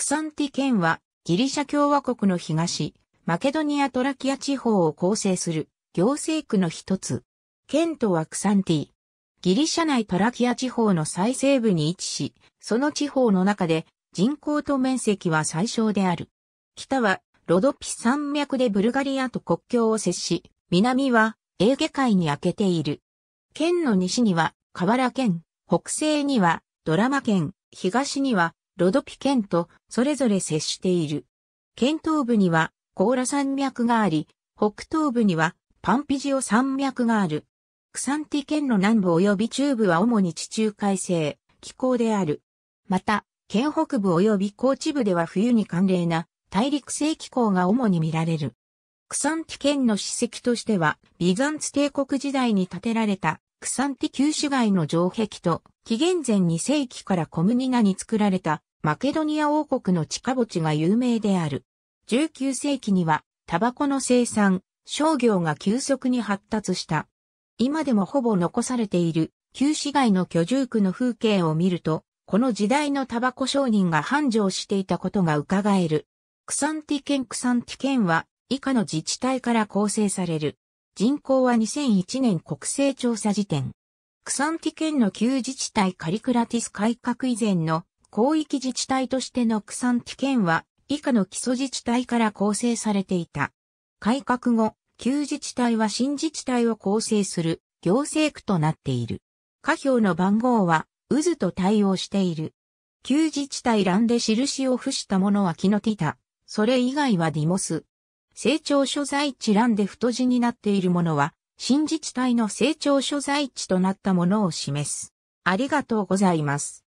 クサンティ県はギリシャ共和国の東、マケドニア・トラキア地方を構成する行政区の一つ。県とはクサンティ。ギリシャ内トラキア地方の最西部に位置し、その地方の中で人口と面積は最小である。北はロドピ山脈でブルガリアと国境を接し、南はエーゲ海に開けている。県の西には河原県、北西にはドラマ県、東にはロドピ県とそれぞれ接している。県東部にはコーラ山脈があり、北東部にはパンピジオ山脈がある。クサンティ県の南部及び中部は主に地中海性気候である。また、県北部及び高地部では冬に寒冷な大陸性気候が主に見られる。クサンティ県の史跡としては、ビザンツ帝国時代に建てられたクサンティ旧市街の城壁と、紀元前2世紀から小麦ニに作られたマケドニア王国の地下墓地が有名である。19世紀には、タバコの生産、商業が急速に発達した。今でもほぼ残されている、旧市街の居住区の風景を見ると、この時代のタバコ商人が繁盛していたことが伺える。クサンティ県クサンティ県は、以下の自治体から構成される。人口は2001年国勢調査時点。クサンティ県の旧自治体カリクラティス改革以前の広域自治体としての区産地権県は以下の基礎自治体から構成されていた。改革後、旧自治体は新自治体を構成する行政区となっている。下表の番号は渦と対応している。旧自治体欄で印を付したものはキノティタ。それ以外はディモス。成長所在地欄で太字になっているものは、新自治体の成長所在地となったものを示す。ありがとうございます。